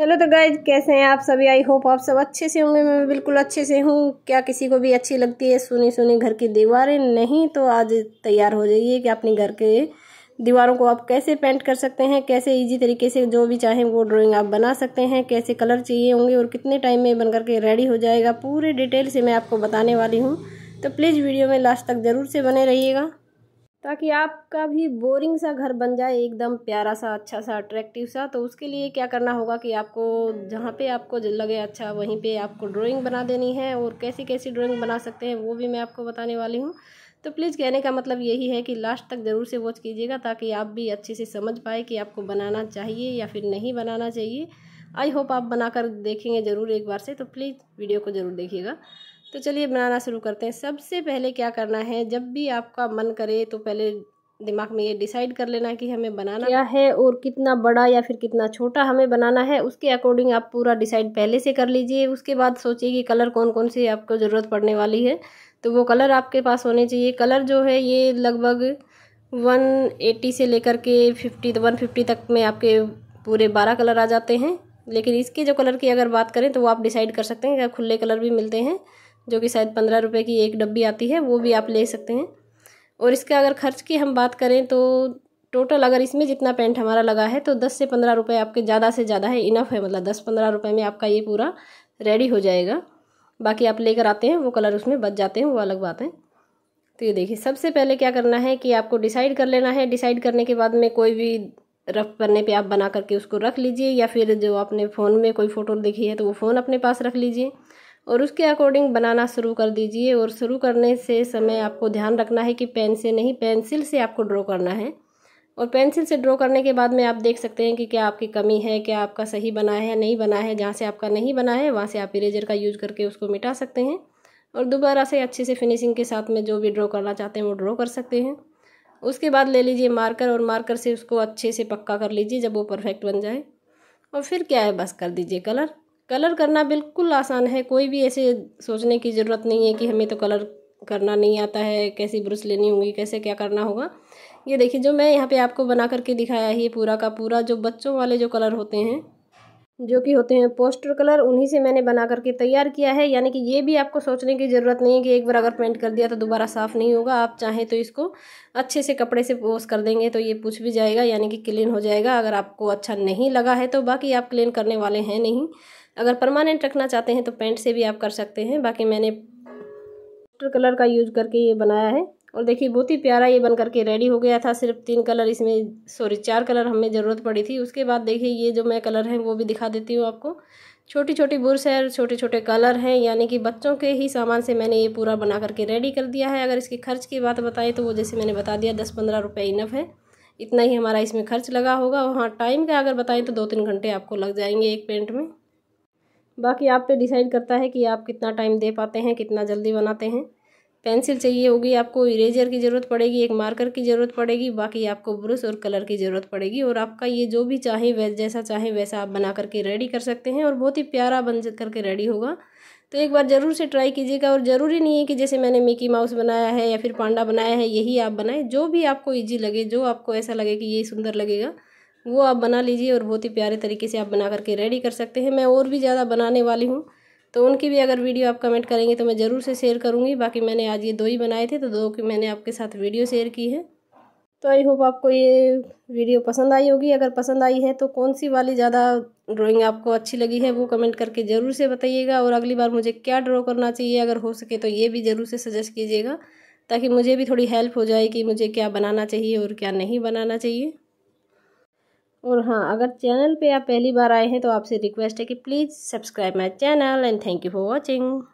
hello तो guys कैसे हैं आप सभी आई होप आप सब अच्छे से होंगे मैं बिल्कुल अच्छे से हूँ क्या किसी को भी अच्छी लगती है सुनी सुनी घर की दीवारें नहीं तो आज तैयार हो जाइए कि अपने घर के दीवारों को आप कैसे पेंट कर सकते हैं कैसे इजी तरीके से जो भी चाहें वो ड्राइंग आप बना सकते हैं कैसे कलर चाहिए होंगे और कितने टाइम में बन करके रेडी हो जाएगा पूरे डिटेल से मैं आपको बताने वाली हूँ तो प्लीज़ वीडियो में लास्ट तक ज़रूर से बने रहिएगा ताकि आपका भी बोरिंग सा घर बन जाए एकदम प्यारा सा अच्छा सा अट्रैक्टिव सा तो उसके लिए क्या करना होगा कि आपको जहाँ पे आपको लगे अच्छा वहीं पे आपको ड्राइंग बना देनी है और कैसी कैसी ड्राइंग बना सकते हैं वो भी मैं आपको बताने वाली हूँ तो प्लीज़ कहने का मतलब यही है कि लास्ट तक ज़रूर से वॉच कीजिएगा ताकि आप भी अच्छे से समझ पाए कि आपको बनाना चाहिए या फिर नहीं बनाना चाहिए आई होप आप बना देखेंगे ज़रूर एक बार से तो प्लीज़ वीडियो को ज़रूर देखिएगा तो चलिए बनाना शुरू करते हैं सबसे पहले क्या करना है जब भी आपका मन करे तो पहले दिमाग में ये डिसाइड कर लेना कि हमें बनाना क्या है और कितना बड़ा या फिर कितना छोटा हमें बनाना है उसके अकॉर्डिंग आप पूरा डिसाइड पहले से कर लीजिए उसके बाद सोचिए कि कलर कौन कौन से आपको ज़रूरत पड़ने वाली है तो वो कलर आपके पास होने चाहिए कलर जो है ये लगभग 180 से लेकर के 50 150 तक में आपके पूरे बारह कलर आ जाते हैं लेकिन इसके जो कलर की अगर बात करें तो वो आप डिसाइड कर सकते हैं खुले कलर भी मिलते हैं जो कि शायद पंद्रह रुपये की एक डब्बी आती है वो भी आप ले सकते हैं और इसका अगर खर्च की हम बात करें तो टोटल अगर इसमें जितना पेंट हमारा लगा है तो दस से पंद्रह रुपये आपके ज़्यादा से ज़्यादा है इनफ है मतलब दस पंद्रह रुपये में आपका ये पूरा रेडी हो जाएगा बाकी आप लेकर आते हैं वो कलर उसमें बच जाते हैं वो अलग बात है तो ये देखिए सबसे पहले क्या करना है कि आपको डिसाइड कर लेना है डिसाइड करने के बाद में कोई भी रफ पन्ने पे आप बना करके उसको रख लीजिए या फिर जो आपने फ़ोन में कोई फ़ोटो देखी है तो वो फ़ोन अपने पास रख लीजिए और उसके अकॉर्डिंग बनाना शुरू कर दीजिए और शुरू करने से समय आपको ध्यान रखना है कि पेन से नहीं पेंसिल से आपको ड्रॉ करना है और पेंसिल से ड्रॉ करने के बाद में आप देख सकते हैं कि क्या आपकी कमी है क्या आपका सही बना है या नहीं बना है जहाँ से आपका नहीं बना है वहाँ से आप इरेजर का यूज करके उसको मिटा सकते हैं और दोबारा से अच्छे से फिनिशिंग के साथ में जो भी ड्रॉ करना चाहते हैं वो ड्रॉ कर सकते हैं उसके बाद ले लीजिए मार्कर और मार्कर से उसको अच्छे से पक्का कर लीजिए जब वो परफेक्ट बन जाए और फिर क्या है बस कर दीजिए कलर कलर करना बिल्कुल आसान है कोई भी ऐसे सोचने की ज़रूरत नहीं है कि हमें तो कलर करना नहीं आता है कैसी ब्रश लेनी होगी कैसे क्या करना होगा ये देखिए जो मैं यहाँ पे आपको बना करके दिखाया है ये पूरा का पूरा जो बच्चों वाले जो कलर होते हैं जो कि होते हैं पोस्टर कलर उन्हीं से मैंने बना करके तैयार किया है यानी कि ये भी आपको सोचने की ज़रूरत नहीं है कि एक बार अगर पेंट कर दिया तो दोबारा साफ़ नहीं होगा आप चाहें तो इसको अच्छे से कपड़े से पोस कर देंगे तो ये पूछ भी जाएगा यानी कि क्लीन हो जाएगा अगर आपको अच्छा नहीं लगा है तो बाकी आप क्लीन करने वाले हैं नहीं अगर परमानेंट रखना चाहते हैं तो पेंट से भी आप कर सकते हैं बाकी मैंने वाटर कलर का यूज करके ये बनाया है और देखिए बहुत ही प्यारा ये बन करके रेडी हो गया था सिर्फ तीन कलर इसमें सॉरी चार कलर हमें ज़रूरत पड़ी थी उसके बाद देखिए ये जो मैं कलर है वो भी दिखा देती हूँ आपको छोटी छोटी बुर्स है छोटे छोटे कलर हैं यानी कि बच्चों के ही सामान से मैंने ये पूरा बना करके रेडी कर दिया है अगर इसके खर्च की बात बताएं तो वो जैसे मैंने बता दिया दस पंद्रह रुपये इनफ है इतना ही हमारा इसमें खर्च लगा होगा और हाँ टाइम का अगर बताएं तो दो तीन घंटे आपको लग जाएंगे एक पेंट में बाकी आप पे डिसाइड करता है कि आप कितना टाइम दे पाते हैं कितना जल्दी बनाते हैं पेंसिल चाहिए होगी आपको इरेजर की ज़रूरत पड़ेगी एक मार्कर की ज़रूरत पड़ेगी बाकी आपको ब्रश और कलर की ज़रूरत पड़ेगी और आपका ये जो भी चाहे वैसे जैसा चाहे वैसा आप बना करके रेडी कर सकते हैं और बहुत ही प्यारा बन करके रेडी होगा तो एक बार ज़रूर से ट्राई कीजिएगा और ज़रूरी नहीं है कि जैसे मैंने मिकी माउस बनाया है या फिर पांडा बनाया है यही आप बनाएं जो भी आपको ईजी लगे जो आपको ऐसा लगे कि ये सुंदर लगेगा वो आप बना लीजिए और बहुत ही प्यारे तरीके से आप बना करके रेडी कर सकते हैं मैं और भी ज़्यादा बनाने वाली हूँ तो उनकी भी अगर वीडियो आप कमेंट करेंगे तो मैं ज़रूर से शेयर करूँगी बाकी मैंने आज ये दो ही बनाए थे तो दो की मैंने आपके साथ वीडियो शेयर की है तो आई होप आपको ये वीडियो पसंद आई होगी अगर पसंद आई है तो कौन सी वाली ज़्यादा ड्राइंग आपको अच्छी लगी है वो कमेंट करके ज़रूर से बताइएगा और अगली बार मुझे क्या ड्रॉ करना चाहिए अगर हो सके तो ये भी ज़रूर से सजेस्ट कीजिएगा ताकि मुझे भी थोड़ी हेल्प हो जाए कि मुझे क्या बनाना चाहिए और क्या नहीं बनाना चाहिए और हाँ अगर चैनल पे आप पहली बार आए हैं तो आपसे रिक्वेस्ट है कि please subscribe my channel and thank you for watching